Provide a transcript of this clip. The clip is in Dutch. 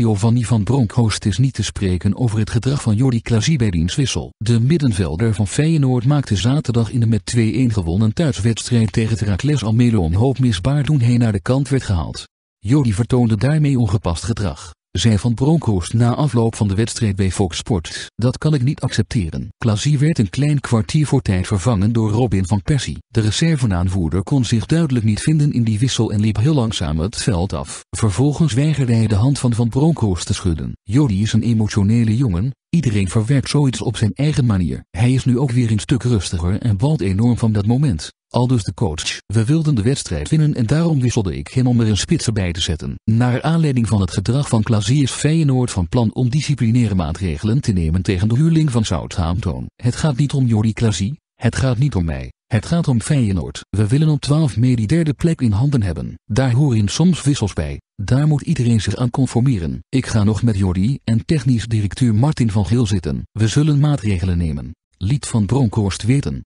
Giovanni van Bronckhorst is niet te spreken over het gedrag van Jordi Klaasie bij wissel. De middenvelder van Feyenoord maakte zaterdag in de met 2-1 gewonnen thuiswedstrijd tegen Heracles Almelo een hoop misbaar toen hij naar de kant werd gehaald. Jordi vertoonde daarmee ongepast gedrag. Zij Van Bronckhorst na afloop van de wedstrijd bij Fox Sports. Dat kan ik niet accepteren. Klaasie werd een klein kwartier voor tijd vervangen door Robin van Persie. De reserveaanvoerder kon zich duidelijk niet vinden in die wissel en liep heel langzaam het veld af. Vervolgens weigerde hij de hand van Van Bronckhorst te schudden. Jordi is een emotionele jongen, iedereen verwerkt zoiets op zijn eigen manier. Hij is nu ook weer een stuk rustiger en walt enorm van dat moment. Al dus de coach. We wilden de wedstrijd winnen en daarom wisselde ik hem om er een spits erbij te zetten. Naar aanleiding van het gedrag van Klaasie is Feyenoord van plan om disciplinaire maatregelen te nemen tegen de huurling van Southampton. Het gaat niet om Jordi Klaasie, het gaat niet om mij. Het gaat om Feyenoord. We willen op 12 mei die derde plek in handen hebben. Daar horen soms wissels bij. Daar moet iedereen zich aan conformeren. Ik ga nog met Jordi en technisch directeur Martin van Geel zitten. We zullen maatregelen nemen. Lied van Bronkhorst weten.